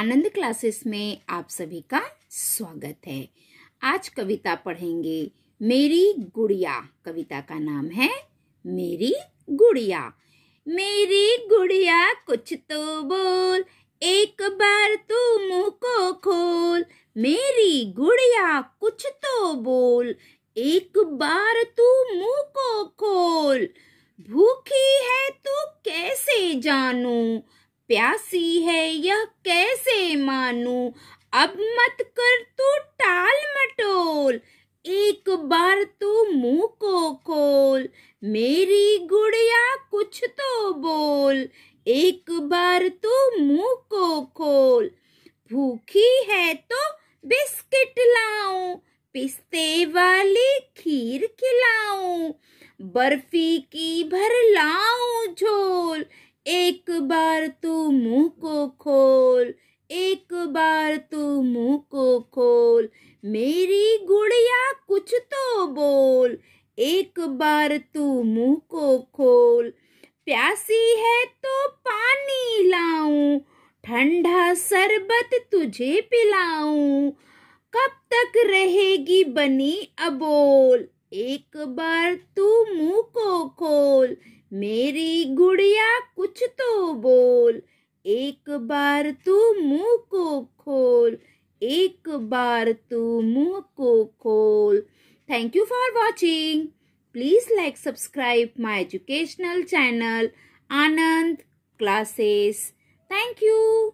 आनंद classes में आप सभी का स्वागत है आज कविता पढ़ेंगे मेरी गुड़िया कविता का नाम है मेरी गुड़िया मेरी गुड़िया कुछ तो बोल एक बार तू मुंह को खोल मेरी गुड़िया कुछ तो बोल एक बार तू मुंह को खोल भूखी है तू कैसे जानू प्यासी है यह कैसे मानू अब मत कर तू टाल मटोल एक बार तू मुंह को खोल मेरी गुड़िया कुछ तो बोल एक बार तू मुंह को खोल भूखी है तो बिस्किट लाऊं पिस्ते वाली खीर खिलाऊं बर्फी की भर एक बार तू मुंह को खोल एक बार तू मुंह को खोल मेरी गुड़िया कुछ तो बोल एक बार तू मुंह को खोल प्यासी है तो पानी लाऊं ठंडा शरबत तुझे पिलाऊं कब तक रहेगी बनी अबोल एक बार तू मुंह को खोल मेरी बोल एक बार तू मुंह को खोल एक बार तू मुंह को खोल thank you for watching please like subscribe my educational channel Anand classes thank you